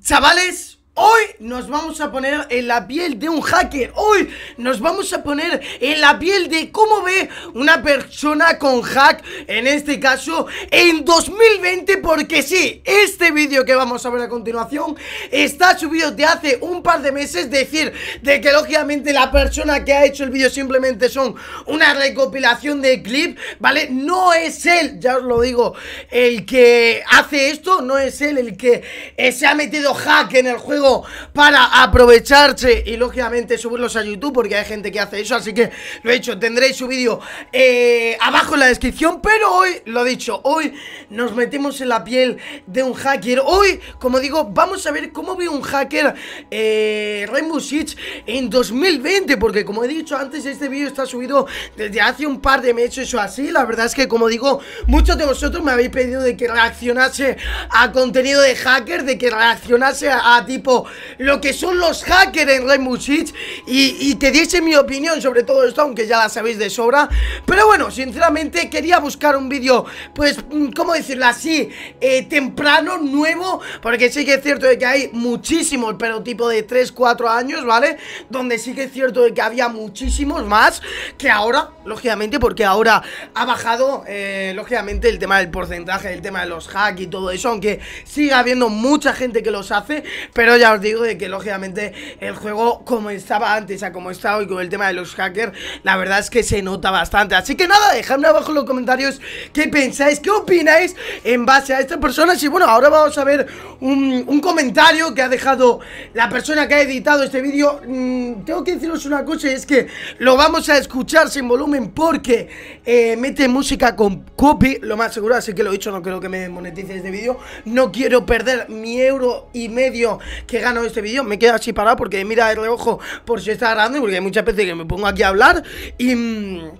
Chavales, Hoy nos vamos a poner en la piel de un hacker. Hoy nos vamos a poner en la piel de cómo ve una persona con hack, en este caso, en 2020, porque sí, este vídeo que vamos a ver a continuación está subido de hace un par de meses, decir, de que lógicamente la persona que ha hecho el vídeo simplemente son una recopilación de clip, ¿vale? No es él, ya os lo digo, el que hace esto, no es él el que se ha metido hack en el juego para aprovecharse y lógicamente subirlos a YouTube porque hay gente que hace eso, así que lo he hecho tendréis su vídeo eh, abajo en la descripción, pero hoy, lo he dicho, hoy nos metemos en la piel de un hacker, hoy, como digo, vamos a ver cómo vi un hacker eh, Rainbow Six en 2020, porque como he dicho antes, este vídeo está subido desde hace un par de meses eso así, la verdad es que como digo, muchos de vosotros me habéis pedido de que reaccionase a contenido de hacker, de que reaccionase a tipo lo que son los hackers en Rainbow Six y, y te diese mi opinión sobre todo esto, aunque ya la sabéis de sobra. Pero bueno, sinceramente quería buscar un vídeo, pues, mm, ¿cómo decirlo así? Eh, temprano, nuevo, porque sí que es cierto de que hay muchísimos, pero tipo de 3, 4 años, ¿vale? Donde sí que es cierto de que había muchísimos más que ahora, lógicamente, porque ahora ha bajado, eh, lógicamente, el tema del porcentaje, el tema de los hacks y todo eso, aunque siga habiendo mucha gente que los hace, pero ya os digo de que lógicamente el juego como estaba antes, o sea, como está hoy con el tema de los hackers, la verdad es que se nota bastante. Así que nada, dejadme abajo en los comentarios qué pensáis, qué opináis en base a estas personas. Y bueno, ahora vamos a ver un, comentario que ha dejado la persona que ha editado este vídeo. Mm, tengo que deciros una cosa, y es que lo vamos a escuchar sin volumen porque eh, mete música con copy, lo más seguro, así que lo he dicho, no creo que me monetice este vídeo. No quiero perder mi euro y medio que ganó este vídeo, me quedo así parado porque mira el ojo por si está grabando y porque hay muchas veces que me pongo aquí a hablar y... Mm,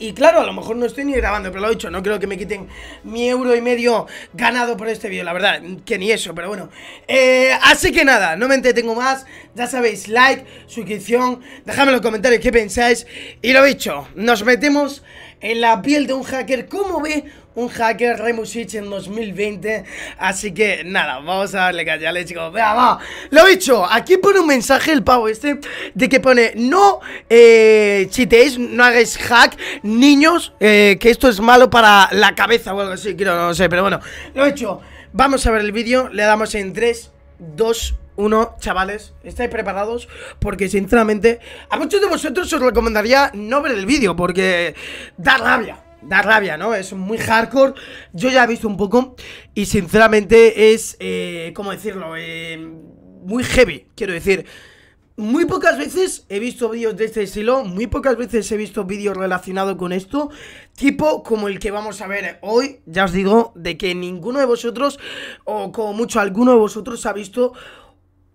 y claro, a lo mejor no estoy ni grabando, pero lo he dicho, no creo que me quiten mi euro y medio ganado por este vídeo, la verdad, que ni eso, pero bueno. Eh, así que nada, no me entretengo más, ya sabéis, like, suscripción, dejadme en los comentarios qué pensáis. Y lo dicho, nos metemos en la piel de un hacker. ¿Cómo ve un hacker Remusich en 2020? Así que nada, vamos a darle callale, chicos. Vea, va. Lo hecho. aquí pone un mensaje el pavo este de que pone: No eh, no hagáis hack, niños, eh, que esto es malo para la cabeza o algo así. Creo, no sé, pero bueno, lo he hecho. Vamos a ver el vídeo, le damos en 3, 2, 1 uno, chavales, estáis preparados porque sinceramente a muchos de vosotros os recomendaría no ver el vídeo porque da rabia. Da rabia, ¿no? Es muy hardcore. Yo ya he visto un poco. Y sinceramente es. Eh, ¿Cómo decirlo? Eh, muy heavy, quiero decir. Muy pocas veces he visto vídeos de este estilo, muy pocas veces he visto vídeos relacionados con esto, tipo como el que vamos a ver hoy, ya os digo, de que ninguno de vosotros, o como mucho alguno de vosotros ha visto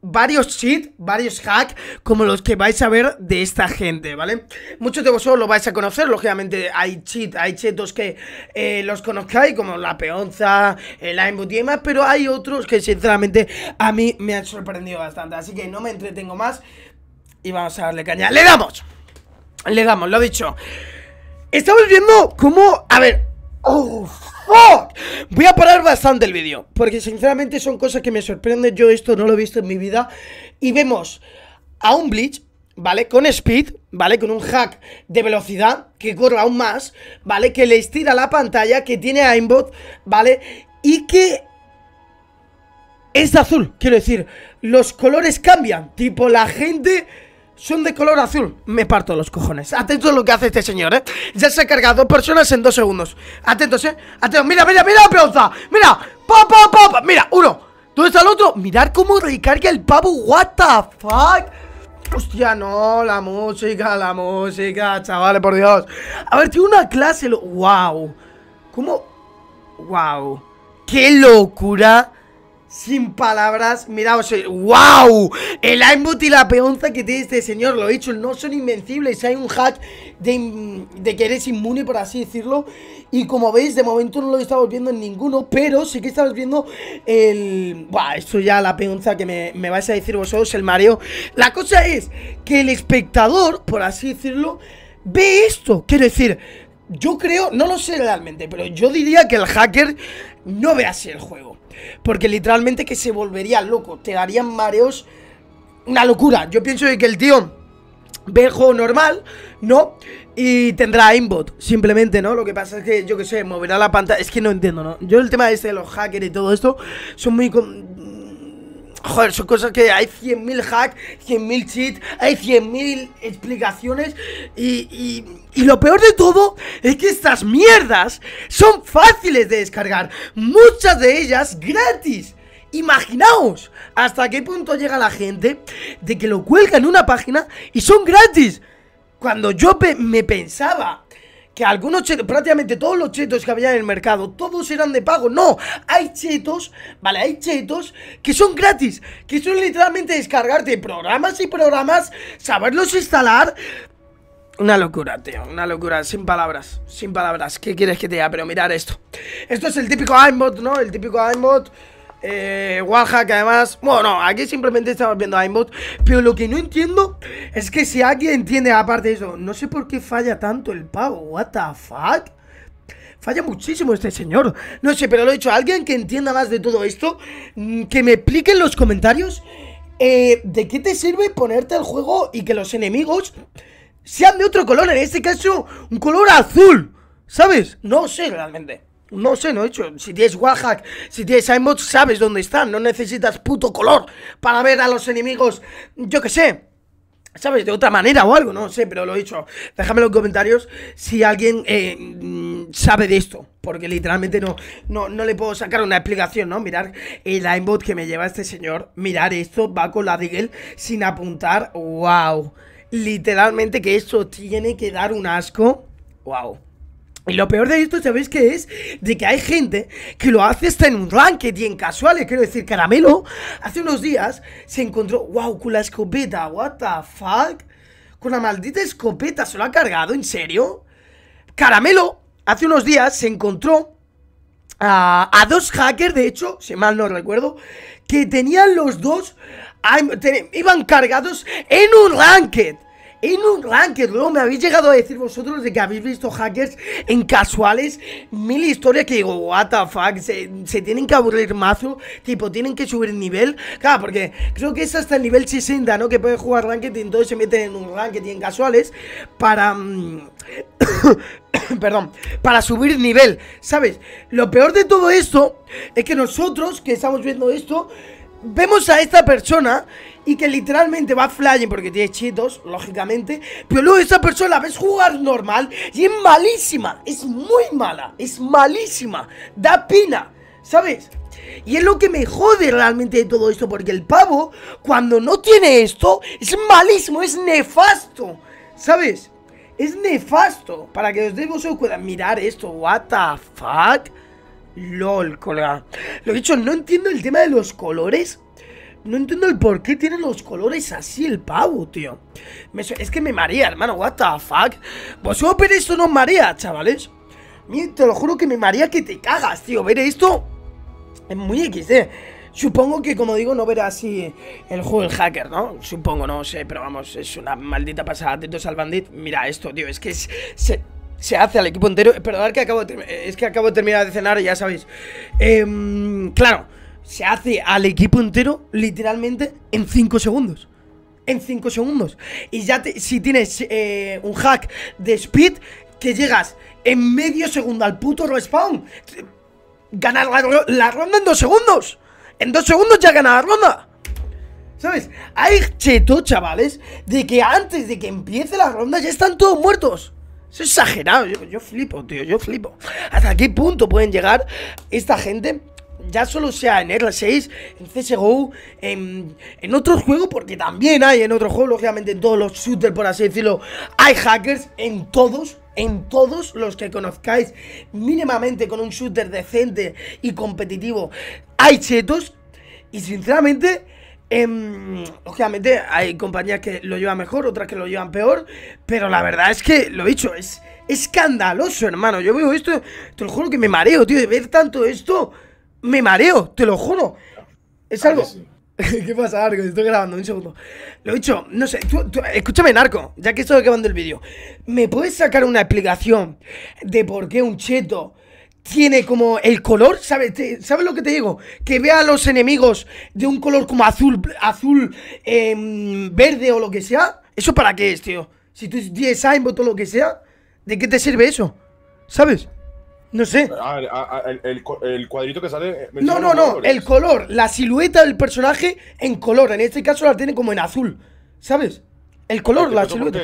varios cheats, varios hacks, como los que vais a ver de esta gente, ¿vale? Muchos de vosotros lo vais a conocer, lógicamente hay cheats, hay chetos que eh, los conozcáis, como la peonza, el aimbot y demás, pero hay otros que sinceramente a mí me han sorprendido bastante, así que no me entretengo más y vamos a darle caña. ¡Le damos! Le damos, lo dicho. Estamos viendo cómo... A ver... ¡Uf! ¡oh! Voy a parar bastante el vídeo, porque sinceramente son cosas que me sorprenden. Yo esto no lo he visto en mi vida. Y vemos a un Bleach, ¿vale? Con speed, ¿vale? Con un hack de velocidad que corre aún más, ¿vale? Que le estira la pantalla, que tiene aimbot, ¿vale? Y que es azul, quiero decir, los colores cambian. Tipo, la gente son de color azul. Me parto los cojones. Atento a lo que hace este señor, ¿eh? Ya se ha cargado dos personas en dos segundos. Atentos, ¿eh? Atentos. Mira, mira, mira la Mira. pop, pop, Mira, uno. ¿Dónde está el otro? Mirad cómo recarga el pavo. What the fuck. Hostia, no, la música, la música, chavales, por Dios. A ver, tiene una clase. ¡Wow! ¿Cómo? ¡Wow! ¡Qué locura! sin palabras, miraos, ¡wow! El aimbot y la peonza que tiene este señor, lo he dicho, no son invencibles, hay un hack de, que eres inmune, por así decirlo, y como veis, de momento no lo estamos viendo en ninguno, pero sí que estamos viendo el... Buah, esto ya la peonza que me, me vais a decir vosotros, el mareo. La cosa es que el espectador, por así decirlo, ve esto, quiero decir... Yo creo, no lo sé realmente, pero yo diría que el hacker no ve así el juego porque literalmente que se volvería loco. Te darían mareos. Una locura. Yo pienso de que el tío ve juego normal, ¿no? Y tendrá aimbot, simplemente, ¿no? Lo que pasa es que, yo que sé, moverá la pantalla. Es que no entiendo, ¿no? Yo el tema este de los hackers y todo esto, son muy... Joder, son cosas que hay 100.000 hacks, 100.000 cheats, hay 100.000 explicaciones y, lo peor de todo es que estas mierdas son fáciles de descargar, muchas de ellas gratis. Imaginaos hasta qué punto llega la gente de que lo cuelga en una página y son gratis. Cuando yo me pensaba que algunos chetos, prácticamente todos los chetos que había en el mercado, todos eran de pago. No, hay chetos, ¿vale? Hay chetos que son gratis, que son literalmente descargarte programas y programas, saberlos instalar. Una locura, tío, una locura, sin palabras, sin palabras. ¿Qué quieres que te diga? Pero mirar esto. Esto es el típico iMod, ¿no? El típico iMod eh, Wallhack además Bueno, aquí simplemente estamos viendo aimbot Pero lo que no entiendo es que si alguien entiende aparte de eso No sé por qué falla tanto el pavo, what the fuck Falla muchísimo este señor No sé, pero lo he dicho, alguien que entienda más de todo esto mm, Que me explique en los comentarios eh, ¿De qué te sirve ponerte al juego y que los enemigos sean de otro color? En este caso, un color azul ¿Sabes? No sé realmente no sé, no he hecho. Si tienes Warhack si tienes aimbot, sabes dónde están. No necesitas puto color para ver a los enemigos, yo qué sé. ¿Sabes? De otra manera o algo, no sé, pero lo he dicho. Déjame en los comentarios si alguien eh, mm, sabe de esto. Porque literalmente no, no, le puedo sacar una explicación, ¿no? Mirar el aimbot que me lleva este señor. Mirar esto, va con la Digel sin apuntar. ¡Wow! Literalmente que esto tiene que dar un asco. ¡Wow! Y lo peor de esto, ¿sabéis qué es? De que hay gente que lo hace hasta en un ranked y en casuales. Eh, quiero decir, Caramelo hace unos días se encontró, wow, con la escopeta, what the fuck. Con la maldita escopeta, ¿se lo ha cargado? ¿En serio? Caramelo hace unos días se encontró a, a dos hackers, de hecho, si mal no recuerdo, que tenían los dos, iban cargados en un ranked en un ranking luego me habéis llegado a decir vosotros de que habéis visto hackers en casuales, mil historias que digo, what the fuck, se, tienen que aburrir mazo, tipo, tienen que subir nivel, claro, porque creo que es hasta el nivel 60, ¿no? Que pueden jugar ranked y entonces se meten en un ranked y en casuales para... Mm, perdón, para subir nivel, ¿sabes? Lo peor de todo esto es que nosotros que estamos viendo esto vemos a esta persona y que literalmente va flying porque tiene chitos lógicamente. Pero luego esta persona la ves jugar normal y es malísima. Es muy mala. Es malísima. Da pena. ¿Sabes? Y es lo que me jode realmente de todo esto. Porque el pavo, cuando no tiene esto, es malísimo, es nefasto. ¿Sabes? Es nefasto. Para que los de vosotros puedan mirar esto. What the fuck? LOL, colega. Lo dicho, no entiendo el tema de los colores. No entiendo el por qué tiene los colores así el pavo, tío. es que me maría hermano. What the fuck. yo pues ver esto no marea, chavales. te lo juro que me maría que te cagas, tío. Ver esto es muy XD. Supongo que, como digo, no verá así el juego del hacker, ¿no? Supongo, no sé, pero vamos, es una maldita pasada. Atentos al bandit. Mira esto, tío, es que se hace al equipo entero. Perdonad que acabo eh, es que acabo de terminar de cenar, ya sabéis. Em, claro, se hace al equipo entero literalmente en 5 segundos. En 5 segundos. Y ya si tienes eh, un hack de speed, que llegas en medio segundo al puto respawn, ganas la, la ronda en 2 segundos. En 2 segundos ya ganas la ronda. ¿Sabes? Hay cheto, chavales, de que antes de que empiece la ronda ya están todos muertos. Es exagerado, yo, flipo, tío, yo flipo. ¿Hasta qué punto pueden llegar esta gente? ya solo sea en R6, en CSGO, en, en otros juegos, porque también hay en otros juegos, lógicamente en todos los shooters, por así decirlo, hay hackers en todos. En todos los que conozcáis mínimamente con un shooter decente y competitivo, hay chetos. Y sinceramente, eh, obviamente hay compañías que lo llevan mejor, otras que lo llevan peor, pero la verdad es que, lo dicho, es escandaloso, hermano. Yo veo esto, te lo juro que me mareo, tío, de ver tanto esto, me mareo, te lo juro. Es ah, algo... ¿Qué pasa, Arco? Estoy grabando, un segundo. Lo he dicho, no sé, escúchame, Narco, ya que estoy acabando el vídeo. ¿Me puedes sacar una explicación de por qué un cheto tiene como el color, ¿sabes? ¿Sabes lo que te digo? Que vea a los enemigos de un color como azul, azul, em, verde o lo que sea. ¿Eso para qué es, tío? Si tú tienes aimbot o lo que sea, ¿de qué te sirve eso? ¿Sabes? No sé. el, cuadrito que sale. Eh, no, no, no. El color. La silueta del personaje en color. En este caso la tiene como en azul. ¿Sabes? El color, la silueta.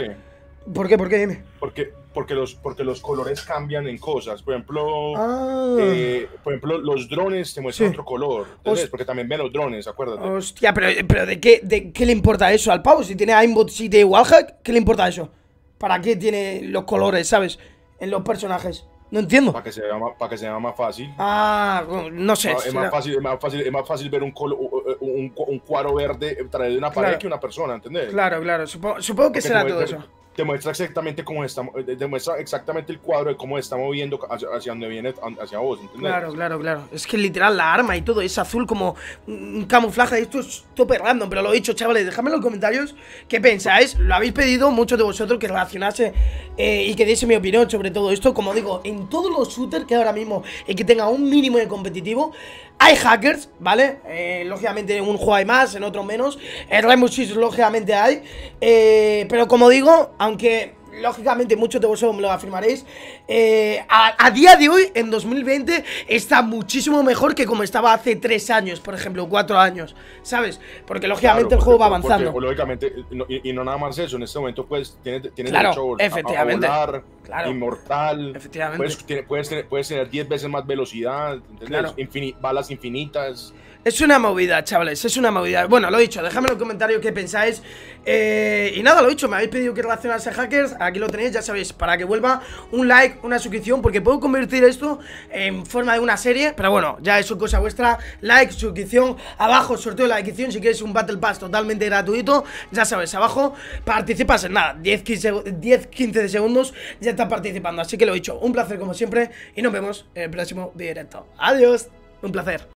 ¿Por qué? ¿Por qué? Dime. Porque, porque los, porque los colores cambian en cosas. Por ejemplo, ah. eh, por ejemplo los drones te muestran otro color. ¿entendés? Porque también ven los drones, acuérdate. Hostia, pero, pero ¿de, qué, ¿de qué le importa eso al pavo? Si tiene aimbot y de Wallhack, ¿qué le importa eso? ¿Para qué tiene los colores, sabes? En los personajes. No entiendo. Para que se que se más fácil. Ah, no sé. Es más, fácil, es más fácil, es más fácil ver un, un, cuadro verde traer de una pared que una persona, ¿entendés? Claro, claro. Supongo, que será todo eso demuestra exactamente cómo está, eh, demuestra exactamente el cuadro de cómo está moviendo hacia, donde viene, hacia vos, ¿entendés? Claro, claro, claro. Es que literal la arma y todo es azul como un camuflaje. Esto es tope random, pero lo he dicho, chavales. Dejadme en los comentarios qué pensáis. Lo habéis pedido muchos de vosotros que relacionase eh, y que diese mi opinión sobre todo esto. Como digo, en todos los shooters que ahora mismo y que tenga un mínimo de competitivo, hay hackers, ¿vale? Eh, lógicamente en un juego hay más, en otro menos. En Rainbow Six lógicamente hay. Eh, pero como digo, aunque lógicamente muchos de vosotros me lo afirmaréis, eh, a, día de hoy, en 2020, está muchísimo mejor que como estaba hace tres años, por ejemplo, cuatro años, ¿sabes? Porque lógicamente el juego va avanzando. lógicamente, y, no nada más eso, en este momento pues tienes, mucho claro, efectivamente, inmortal, efectivamente. Puedes, tener, puedes 10 veces más velocidad, balas infinitas. Es una movida, chavales, es una movida Bueno, lo he dicho, dejadme en los comentarios qué pensáis eh, Y nada, lo he dicho, me habéis pedido que relacionase a hackers Aquí lo tenéis, ya sabéis, para que vuelva un like, una suscripción Porque puedo convertir esto en forma de una serie Pero bueno, ya es es cosa vuestra Like, suscripción, abajo, sorteo de la descripción Si queréis un Battle Pass totalmente gratuito Ya sabéis, abajo, participas en nada 10-15 de segundos ya estás participando Así que lo he dicho, un placer como siempre Y nos vemos en el próximo directo Adiós, un placer